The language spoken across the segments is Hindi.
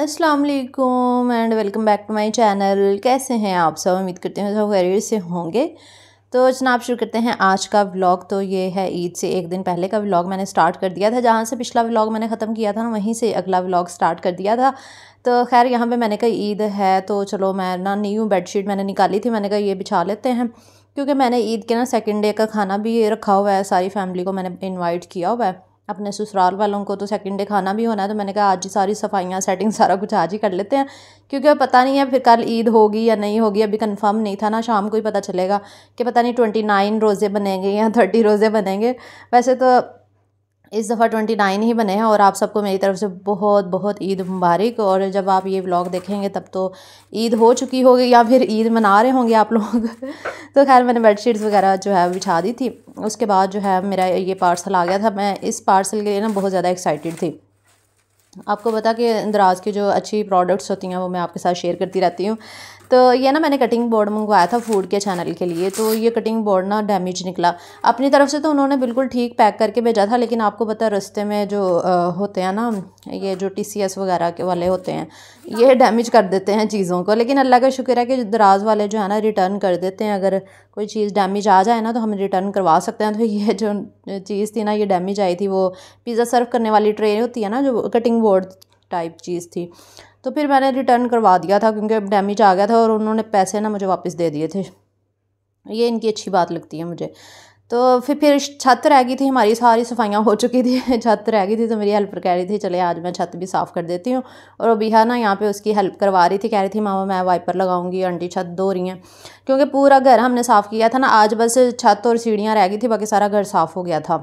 असलकुम and welcome back to my channel कैसे हैं आप सब उम्मीद करते हैं सब खैर से होंगे तो जनाब शुरू करते हैं आज का व्लॉग तो ये है ईद से एक दिन पहले का व्लॉग मैंने स्टार्ट कर दिया था जहाँ से पिछला व्लॉग मैंने ख़त्म किया था ना वहीं से अगला व्लॉग स्टार्ट कर दिया था तो खैर यहाँ पे मैंने कहा ईद है तो चलो मैं ना न्यू बेडशीट मैंने निकाली थी मैंने कहा ये बिछा लेते हैं क्योंकि मैंने ईद के ना सेकेंड डे का खाना भी रखा हुआ है सारी फैमिली को मैंने इन्वाइट किया हुआ है अपने ससुराल वालों को तो सेकंड डे खाना भी होना है तो मैंने कहा आज ही सारी सफाइयाँ सेटिंग सारा कुछ आज ही कर लेते हैं क्योंकि अब पता नहीं है फिर कल ईद होगी या नहीं होगी अभी कंफर्म नहीं था ना शाम को ही पता चलेगा कि पता नहीं ट्वेंटी नाइन रोज़े बनेंगे या थर्टी रोज़े बनेंगे वैसे तो इस दफ़ा ट्वेंटी नाइन ही बने हैं और आप सबको मेरी तरफ से बहुत बहुत ईद मुबारक और जब आप ये व्लॉग देखेंगे तब तो ईद हो चुकी होगी या फिर ईद मना रहे होंगे आप लोग तो खैर मैंने बेडशीट्स वगैरह जो है बिछा दी थी उसके बाद जो है मेरा ये पार्सल आ गया था मैं इस पार्सल के लिए ना बहुत ज़्यादा एक्साइटेड थी आपको पता कि दराज की जो अच्छी प्रोडक्ट्स होती हैं वो मैं आपके साथ शेयर करती रहती हूँ तो ये ना मैंने कटिंग बोर्ड मंगवाया था फूड के चैनल के लिए तो ये कटिंग बोर्ड ना डैमेज निकला अपनी तरफ से तो उन्होंने बिल्कुल ठीक पैक करके भेजा था लेकिन आपको पता रस्ते में जो होते हैं ना ये जो टी वगैरह के वाले होते हैं ये डैमेज कर देते हैं चीज़ों को लेकिन अल्लाह का शुक्र है कि दराज वाले जो है ना रिटर्न कर देते हैं अगर कोई चीज़ डैमेज आ जाए ना तो हम रिटर्न करवा सकते हैं तो ये जो चीज़ थी ना ये डैमेज आई थी वो पिज़्ज़ा सर्व करने वाली ट्रे होती है ना जो कटिंग बोर्ड टाइप चीज़ थी तो फिर मैंने रिटर्न करवा दिया था क्योंकि डैमेज आ गया था और उन्होंने पैसे ना मुझे वापस दे दिए थे ये इनकी अच्छी बात लगती है मुझे तो फिर फिर छत रह गई थी हमारी सारी सफाइयाँ हो चुकी थी छत रह गई थी तो मेरी हेल्पर कह रही थी चले आज मैं छत भी साफ़ कर देती हूँ और अबीहा ना यहाँ पे उसकी हेल्प करवा रही थी कह रही थी मामा मैं वाइपर लगाऊंगी आंटी छत धो रही हैं क्योंकि पूरा घर हमने साफ़ किया था ना आज बस छत और सीढ़ियाँ रह गई थी बाकी सारा घर साफ़ हो गया था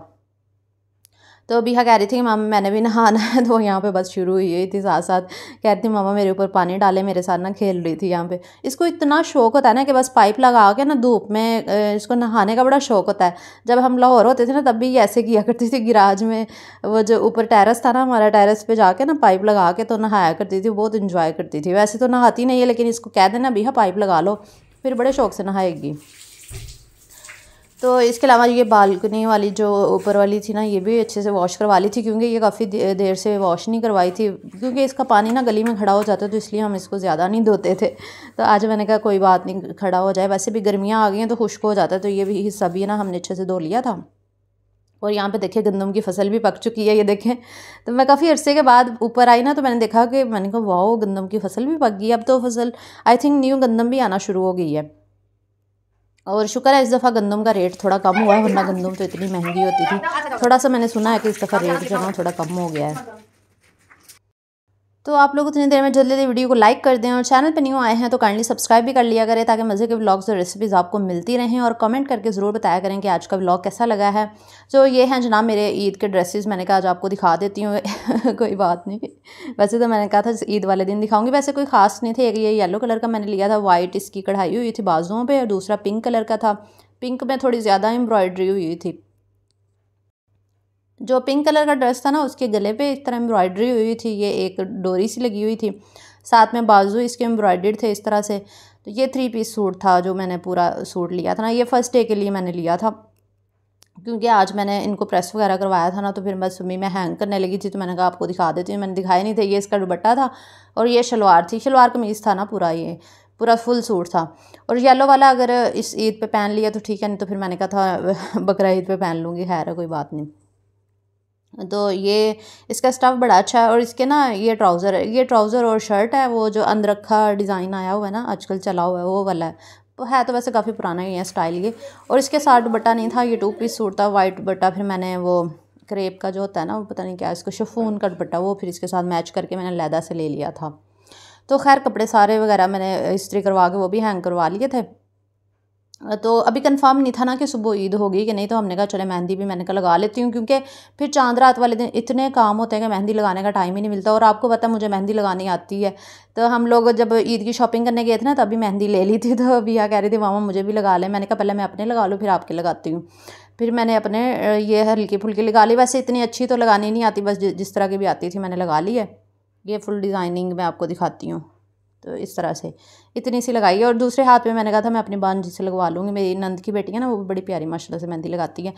तो अभी हाँ कह रही थी कि मामा मैंने भी नहाना है तो यहाँ पे बस शुरू हुई हुई थी साथ साथ कह रही थी मामा मेरे ऊपर पानी डाले मेरे साथ ना खेल रही थी यहाँ पे इसको इतना शौक होता है ना कि बस पाइप लगा के ना धूप में इसको नहाने का बड़ा शौक होता है जब हम लाहौर होते थे ना तब भी ऐसे किया करती थी गिराज में वो जो ऊपर टेरस था ना हमारा टेरस पर जाके ना पाइप लगा के तो नहाया करती थी बहुत इन्जॉय करती थी वैसे तो नहाती नहीं है लेकिन इसको कह देना भैया हाँ पाइप लगा लो फिर बड़े शौक से नहाएगी तो इसके अलावा ये बालकनी वाली जो ऊपर वाली थी ना ये भी अच्छे से वॉश करवा ली थी क्योंकि ये काफ़ी देर से वॉश नहीं करवाई थी क्योंकि इसका पानी ना गली में खड़ा हो जाता है तो इसलिए हम इसको ज़्यादा नहीं धोते थे तो आज मैंने कहा कोई बात नहीं खड़ा हो जाए वैसे भी गर्मियाँ आ गई हैं तो खुश्क हो जाता है तो ये भी हिस्सा भी ना हमने अच्छे से धो लिया था और यहाँ पे देखिए गंदम की फसल भी पक चुकी है ये देखें तो मैं काफ़ी अरसे के बाद ऊपर आई ना तो मैंने देखा कि मैंने कहा वाह गंदम की फसल भी पक गई अब तो फसल आई थिंक न्यू गंदम भी आना शुरू हो गई है और शुक्र है इस दफ़ा गंदम का रेट थोड़ा कम हुआ है वरना गंदम तो इतनी महंगी होती थी थोड़ा सा मैंने सुना है कि इस दफ़ा रेट जो है थोड़ा कम हो गया है तो आप लोग उतनी देर में जल्दी जल्दी वीडियो को लाइक कर दें और चैनल पर न्यू आए हैं तो काइंडली सब्सक्राइब भी कर लिया करें ताकि मज़े के ब्लॉग्स और रेसिपीज़ आपको मिलती रहें और कमेंट करके ज़रूर बताया करें कि आज का ब्लॉग कैसा लगा है जो ये हैं जनाब मेरे ईद के ड्रेसेस मैंने कहा आज आपको दिखा देती हूँ कोई बात नहीं वैसे तो मैंने कहा था ईद वाले दिन दिखाऊंगी वैसे कोई ख़ास नहीं थे एक ये येलो कलर का मैंने लिया था वाइट इसकी कढ़ाई हुई थी बाजुओं पर और दूसरा पिंक कलर का था पिंक में थोड़ी ज़्यादा एम्ब्रॉयड्री हुई थी जो पिंक कलर का ड्रेस था ना उसके गले पे इस तरह एम्ब्रॉयडरी हुई थी ये एक डोरी सी लगी हुई थी साथ में बाजू इसके एम्ब्रॉयडर्ड थे इस तरह से तो ये थ्री पीस सूट था जो मैंने पूरा सूट लिया था ना ये फ़र्स्ट डे के लिए मैंने लिया था क्योंकि आज मैंने इनको प्रेस वगैरह करवाया था ना तो फिर मैं सुमी में हैंग करने लगी थी तो मैंने कहा आपको दिखा देती हूँ मैंने दिखाई नहीं था ये इसका दुबट्टा था और ये शलवार थी शलवार कमीज़ था ना पूरा ये पूरा फुल सूट था और येलो वाला अगर इस ईद पे पहन लिया तो ठीक है नहीं तो फिर मैंने कहा था बकरा ईद पे पहन लूँगी खैर है कोई बात नहीं तो ये इसका स्टफ़ बड़ा अच्छा है और इसके ना ये ट्राउज़र है ये ट्राउज़र और शर्ट है वो जो अंदरखा डिज़ाइन आया हुआ है ना आजकल चला हुआ है वो वाला है तो है तो वैसे काफ़ी पुराना ही है स्टाइल ये और इसके साथ दुपट्टा नहीं था ये टू पीस सूट था वाइट दुपट्टा फिर मैंने वो क्रेप का जो होता है ना वो पता नहीं क्या इसको शफून का दुपट्टा वो फिर इसके साथ मैच करके मैंने लैदा से ले लिया था तो खैर कपड़े सारे वगैरह मैंने इस्त्री करवा के वो भी हैंग करवा लिए थे तो अभी कंफर्म नहीं था ना कि सुबह ईद होगी कि नहीं तो हमने कहा चले मेहंदी भी मैंने कहा लगा लेती हूँ क्योंकि फिर चांद रात वाले दिन इतने काम होते हैं कि मेहंदी लगाने का टाइम ही नहीं मिलता और आपको पता मुझे मेहंदी लगानी आती है तो हम लोग जब ईद की शॉपिंग करने गए थे ना तो तभी मेहंदी ले ली थी तो भैया कह रही थी मामा मुझे भी लगा लें मैंने कहा पहले मैं अपने लगा लूँ फिर आपके लगाती हूँ फिर मैंने अपने ये हल्की फुल्की लगा ली वैसे इतनी अच्छी तो लगानी नहीं आती बस जिस तरह की भी आती थी मैंने लगा ली है ये फुल डिज़ाइनिंग मैं आपको दिखाती हूँ तो इस तरह से इतनी सी लगाई है और दूसरे हाथ पे मैंने कहा था मैं अपनी बहन जी से लगवा लूँगी मेरी नंद की बेटी है ना वो बड़ी प्यारी माशाल्लाह से मेहंदी लगाती है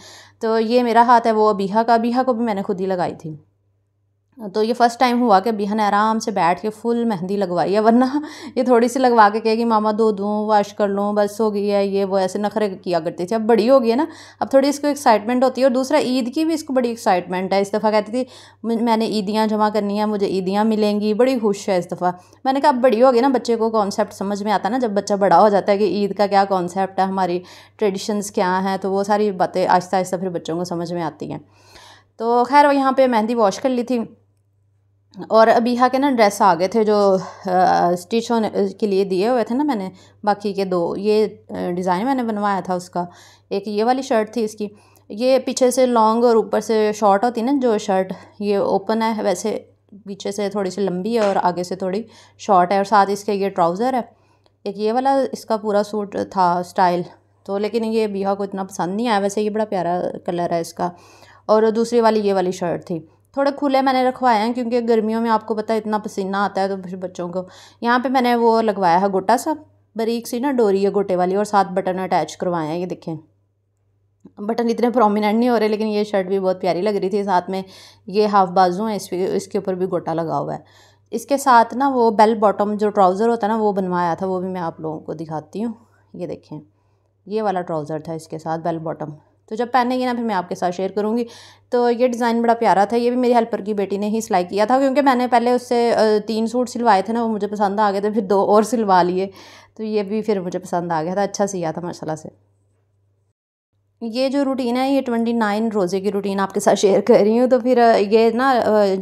तो ये मेरा हाथ है वो अबीहा का अबीहा को भी मैंने खुद ही लगाई थी तो ये फ़र्स्ट टाइम हुआ कि बिहन आराम से बैठ के फुल मेहंदी लगवाई है वरना ये थोड़ी सी लगवा के कहेगी मामा दो दूँ वॉश कर लूँ बस हो गई है ये वो ऐसे नखरे किया करती थी अब बड़ी हो गई है ना अब थोड़ी इसको एक्साइटमेंट होती है और दूसरा ईद की भी इसको बड़ी एक्साइटमेंट है इस दफ़ा कहती थी मैंने ईदियाँ जमा करनी है मुझे ईदियाँ मिलेंगी बड़ी खुश है इस दफ़ा मैंने कहा अब बड़ी हो गई ना बच्चे को कॉन्सेप्ट समझ में आता है ना जब बच्चा बड़ा हो जाता है कि ईद का क्या कॉन्सेप्ट है हमारी ट्रेडिशंस क्या हैं तो वो सारी बातें आहिस्ता आहिस्ता फिर बच्चों को समझ में आती हैं तो खैर यहाँ पे मेहंदी वॉश कर ली थी और अभी यहाँ के ना ड्रेस आ गए थे जो स्टिच होने के लिए दिए हुए थे ना मैंने बाकी के दो ये डिज़ाइन मैंने बनवाया था उसका एक ये वाली शर्ट थी इसकी ये पीछे से लॉन्ग और ऊपर से शॉर्ट होती ना जो शर्ट ये ओपन है वैसे पीछे से थोड़ी सी लंबी है और आगे से थोड़ी शॉर्ट है और साथ इसके ये ट्राउज़र है एक ये वाला इसका पूरा सूट था स्टाइल तो लेकिन ये बिहा को इतना पसंद नहीं आया वैसे ये बड़ा प्यारा कलर है इसका और दूसरी वाली ये वाली शर्ट थी थोड़े खुले मैंने रखवाए हैं क्योंकि गर्मियों में आपको पता है इतना पसीना आता है तो फिर बच्चों को यहाँ पे मैंने वो लगवाया है गोटा सा बरीक सी ना डोरी है गोटे वाली और सात बटन अटैच करवाए हैं ये देखें बटन इतने प्रोमिनेंट नहीं हो रहे लेकिन ये शर्ट भी बहुत प्यारी लग रही थी साथ में ये हाफ बाजू है इस इसके ऊपर भी गोटा लगा हुआ है इसके साथ ना वो बेल बॉटम जो ट्राउज़र होता है ना वो बनवाया था वो भी मैं आप लोगों को दिखाती हूँ ये देखें ये वाला ट्राउज़र था इसके साथ बेल बॉटम तो जब पहनेंगे ना फिर मैं आपके साथ शेयर करूँगी तो ये डिज़ाइन बड़ा प्यारा था ये भी मेरी हेल्पर की बेटी ने ही सिलाई किया था क्योंकि मैंने पहले उससे तीन सूट सिलवाए थे ना वो मुझे पसंद आ गए थे फिर दो और सिलवा लिए तो ये भी फिर मुझे पसंद आ गया था अच्छा सिया था माशाल्लाह से ये जो रूटीन है ये ट्वेंटी नाइन रोज़े की रूटीन आपके साथ शेयर कर रही हूँ तो फिर ये ना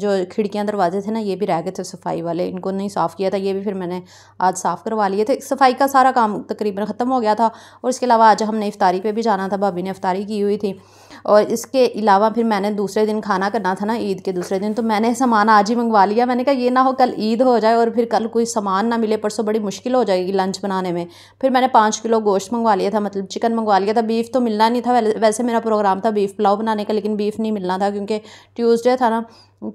जो खिड़कियाँ दरवाजे थे ना ये भी रह गए थे सफाई वाले इनको नहीं साफ़ किया था ये भी फिर मैंने आज साफ़ करवा लिए थे सफाई का सारा काम तकरीबन ख़त्म हो गया था और इसके अलावा आज हमने इफ्तारी पे भी जाना था भाभी ने अफ्तारी की हुई थी और इसके अलावा फिर मैंने दूसरे दिन खाना करना था ना ईद के दूसरे दिन तो मैंने सामान आज ही मंगवा लिया मैंने कहा ये ना हो कल ईद हो जाए और फिर कल कोई सामान ना मिले परसों बड़ी मुश्किल हो जाएगी लंच बनाने में फिर मैंने पाँच किलो गोश्त मंगवा लिया था मतलब चिकन मंगवा लिया था बीफ तो मिलना नहीं था वैसे मेरा प्रोग्राम था बीफ पुलाव बनाने का लेकिन बीफ नहीं मिलना था क्योंकि ट्यूज़डे था ना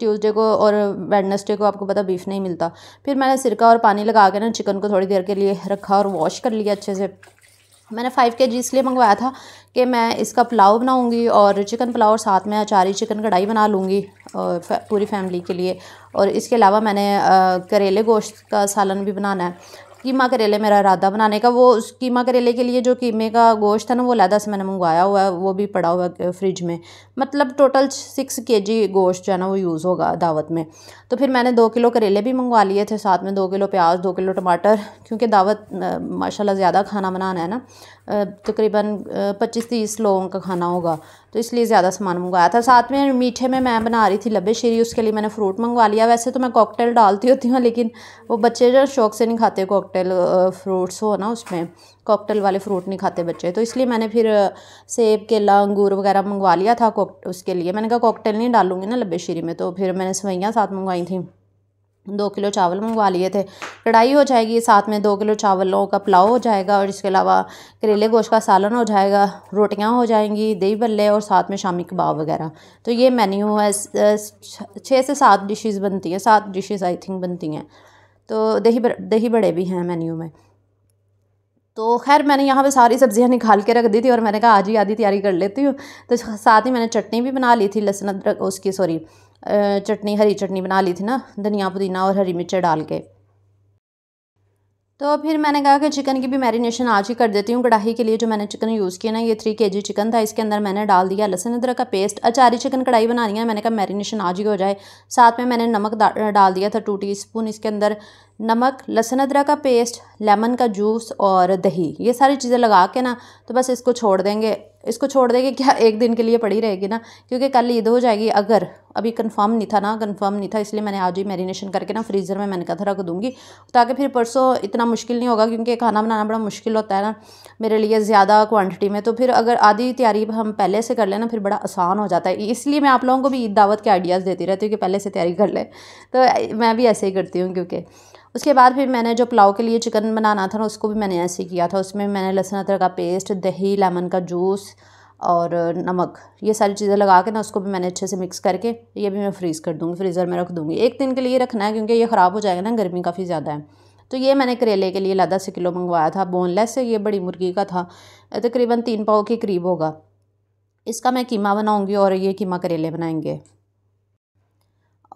ट्यूसडे को और वेडनेसडे को आपको पता बीफ नहीं मिलता फिर मैंने सिरका और पानी लगा के ना चिकन को थोड़ी देर के लिए रखा और वॉश कर लिया अच्छे से मैंने फ़ाइव के जी इसलिए मंगवाया था कि मैं इसका पुलाव बनाऊंगी और चिकन पुलाव और साथ में अचारी चिकन कढ़ाई बना लूँगी पूरी फैमिली के लिए और इसके अलावा मैंने करेले गोश्त का सालन भी बनाना है कीमा करेले मेरा इरादा बनाने का वो उस कीमा करेले के लिए जो कीमे का गोश्त है ना वो लहदा से मैंने मंगवाया हुआ है वो भी पड़ा हुआ है फ्रिज में मतलब टोटल सिक्स के जी गोश्त जो है ना वो यूज़ होगा दावत में तो फिर मैंने दो किलो करेले भी मंगवा लिए थे साथ में दो किलो प्याज दो किलो टमाटर क्योंकि दावत माशाल्लाह ज़्यादा खाना बनाना है ना तकरीबन पच्चीस तीस लोगों का खाना होगा तो इसलिए ज़्यादा सामान मंगवाया था साथ में मीठे में मैं बना रही थी लबे शीरी उसके लिए मैंने फ्रूट मंगवा लिया वैसे तो मैं कॉकटेल डालती होती हूँ लेकिन वो बच्चे जो शौक से नहीं खाते कॉकटेल कॉकटेल फ्रूट्स uh, हो ना उसमें कॉकटेल वाले फ्रूट नहीं खाते बच्चे तो इसलिए मैंने फिर uh, सेब केला अंगूर वगैरह मंगवा लिया था उसके लिए मैंने कहा कॉकटेल नहीं डालूंगी ना लब्बे शीरी में तो फिर मैंने सवैयाँ साथ मंगवाई थी दो किलो चावल मंगवा लिए थे कढ़ाई हो जाएगी साथ में दो किलो चावलों का पुलाव हो जाएगा और इसके अलावा करेले गोश्त का सालन हो जाएगा रोटियां हो जाएंगी दही बल्ले और साथ में शामी कबाब वगैरह तो ये मेन्यू है छः से सात डिशेस बनती हैं सात डिशेस आई थिंक बनती हैं तो दही दही बड़े भी हैं मेन्यू में तो खैर मैंने यहाँ पे सारी सब्ज़ियाँ निकाल के रख दी थी और मैंने कहा आज ही आधी तैयारी कर लेती हूँ तो साथ ही मैंने चटनी भी बना ली थी लहसुन अदरक उसकी सॉरी चटनी हरी चटनी बना ली थी ना धनिया पुदीना और हरी मिर्चें डाल के तो फिर मैंने कहा कि चिकन की भी मैरिनेशन आज ही कर देती हूँ कढ़ाई के लिए जो मैंने चिकन यूज़ किया ना ये थ्री के जी चिकन था इसके अंदर मैंने डाल दिया लहसुन अदरक का पेस्ट अचारी चिकन कढ़ाई बनानी है मैंने कहा मैरिनेशन आज ही हो जाए साथ में मैंने नमक डाल दिया था टू टी स्पून इसके अंदर नमक लहसुन अदरक का पेस्ट लेमन का जूस और दही ये सारी चीज़ें लगा के ना तो बस इसको छोड़ देंगे इसको छोड़ देंगे क्या एक दिन के लिए पड़ी रहेगी ना क्योंकि कल ईद हो जाएगी अगर अभी कंफर्म नहीं था ना कंफर्म नहीं था इसलिए मैंने आज ही मैरिनेशन करके ना फ्रीज़र में मैंने कथा रख दूँगी ताकि फिर परसों इतना मुश्किल नहीं होगा क्योंकि खाना बनाना बड़ा मुश्किल होता है ना मेरे लिए ज़्यादा क्वान्टिटी में तो फिर अगर आधी तैयारी हम पहले से कर लेना फिर बड़ा आसान हो जाता है इसलिए मैं आप लोगों को भी ईद दावत के आइडियाज़ देती रहती हूँ कि पहले से तैयारी कर लें तो मैं भी ऐसे ही करती हूँ क्योंकि उसके बाद फिर मैंने जो पुलाव के लिए चिकन बनाना था ना उसको भी मैंने ऐसे किया था उसमें मैंने लहसुन अदरक का पेस्ट दही लेमन का जूस और नमक ये सारी चीज़ें लगा के ना उसको भी मैंने अच्छे से मिक्स करके ये भी मैं फ्रीज़ कर दूँगी फ्रीज़र में रख दूँगी एक दिन के लिए रखना है क्योंकि ये ख़राब हो जाएगा ना गर्मी काफ़ी ज़्यादा है तो ये मैंने करेले के लिए लादा से किलो मंगवाया था बोनलेस ये बड़ी मुर्गी का था तकरीबन तीन पाव के करीब होगा इसका मैं कीमा बनाऊँगी और ये कीमा करेले बनाएंगे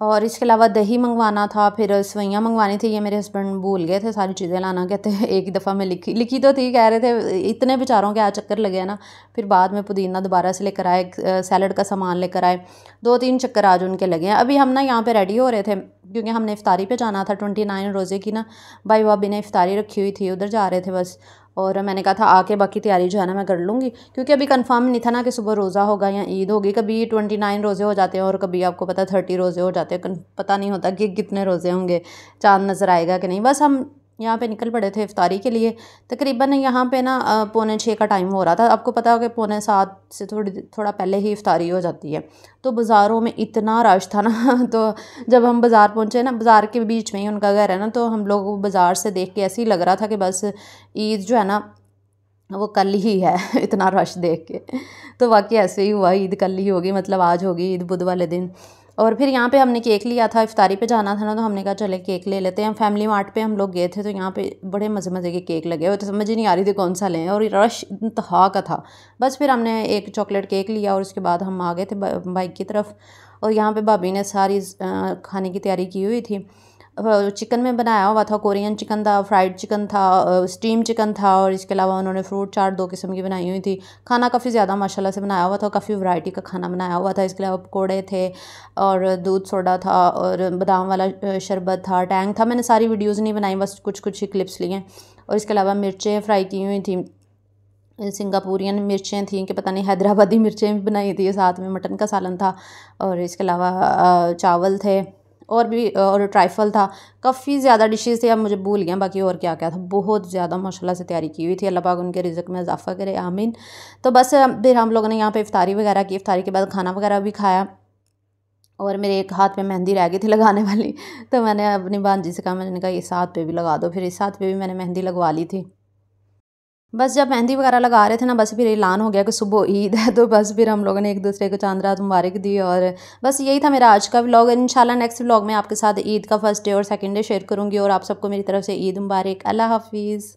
और इसके अलावा दही मंगवाना था फिर सवैयाँ मंगवानी थी ये मेरे हस्बैंड भूल गए थे सारी चीज़ें लाना कहते हैं एक ही दफ़ा मैं लिखी लिखी तो थी कह रहे थे इतने बेचारों के आ चक्कर लगे ना फिर बाद में पुदीना दोबारा से लेकर आए सैलड का सामान लेकर आए दो तीन चक्कर आज उनके लगे हैं अभी हम ना यहाँ पर रेडी हो रहे थे क्योंकि हमने इफ्तारी पर जाना था ट्वेंटी नाइन रोज़े की ना भाई भाभी ने इफ्तारी रखी हुई थी उधर जा रहे थे बस और मैंने कहा था आके बाकी तैयारी जो है ना मैं कर लूँगी क्योंकि अभी कंफर्म नहीं था ना कि सुबह रोज़ा होगा या ईद होगी कभी ट्वेंटी नाइन रोज़े हो जाते हैं और कभी आपको पता थर्टी रोज़े हो जाते हैं पता नहीं होता कि कितने रोज़े होंगे चाँद नज़र आएगा कि नहीं बस हम यहाँ पे निकल पड़े थे इफ़्तारी के लिए तकरीबन यहाँ पे ना पौने छः का टाइम हो रहा था आपको पता होगा कि पौने सात से थोड़ी थोड़ा पहले ही इफ़्तारी हो जाती है तो बाज़ारों में इतना रश था ना तो जब हम बाज़ार पहुँचे ना बाज़ार के बीच में ही उनका घर है ना तो हम लोग बाज़ार से देख के ऐसे ही लग रहा था कि बस ईद जो है ना वो कल ही है इतना रश देख के तो वाकई ऐसे ही हुआ ईद कल ही होगी मतलब आज होगी ईद बुध वाले दिन और फिर यहाँ पे हमने केक लिया था इफ्तारी पे जाना था ना तो हमने कहा चले केक ले लेते हैं फैमिली मार्ट पे हम लोग गए थे तो यहाँ पे बड़े मज़े मज़े के केक लगे हुए तो समझ ही नहीं आ रही थी कौन सा लें और रश इंतहा का था बस फिर हमने एक चॉकलेट केक लिया और उसके बाद हम आ गए थे बाइक की तरफ और यहाँ पर भाभी ने सारी खाने की तैयारी की हुई थी चिकन में बनाया हुआ था कोरियन चिकन था फ्राइड चिकन था स्टीम चिकन था और इसके अलावा उन्होंने फ्रूट चाट दो किस्म की बनाई हुई थी खाना काफ़ी ज़्यादा माशाल्लाह से बनाया हुआ था काफ़ी वैरायटी का खाना बनाया हुआ था इसके अलावा पकौड़े थे और दूध सोडा था और बादाम वाला शरबत था टैंग था मैंने सारी वीडियोज़ नहीं बनाई बस कुछ कुछ ही क्लिप्स लिए और इसके अलावा मिर्चें फ्राई की हुई थी सिंगापुरियन मिर्चें थी कि पता नहीं हैदराबादी मिर्चें भी बनाई थी साथ में मटन का सालन था और इसके अलावा चावल थे और भी और ट्राइफल था काफ़ी ज़्यादा डिशेज़ थे अब मुझे भूल गया बाकी और क्या क्या था बहुत ज़्यादा माशाला से तैयारी की हुई थी अल्लाह पाक उनके रिजक में इजाफ़ा करे आमीन तो बस फिर हम लोगों ने यहाँ पर इफ़ारी वगैरह की इफ़ारी के बाद खाना वगैरह भी खाया और मेरे एक हाथ में मेहंदी रह गई थी लगाने वाली तो मैंने अपनी जी से कहा मैंने कहा इस हाथ पे भी लगा दो फिर इस हाथ पे भी मैंने मेहंदी लगवा ली थी बस जब मेहंदी वगैरह लगा रहे थे ना बस फिर ऐलान हो गया कि सुबह ईद है तो बस फिर हम लोगों ने एक दूसरे को चांद रात मुबारक दी और बस यही था मेरा आज का व्लॉग इंशाल्लाह नेक्स्ट व्लॉग में आपके साथ ईद का फर्स्ट डे और सेकंड डे शेयर करूँगी और आप सबको मेरी तरफ से ईद मुबारक अल्लाह हाफिज़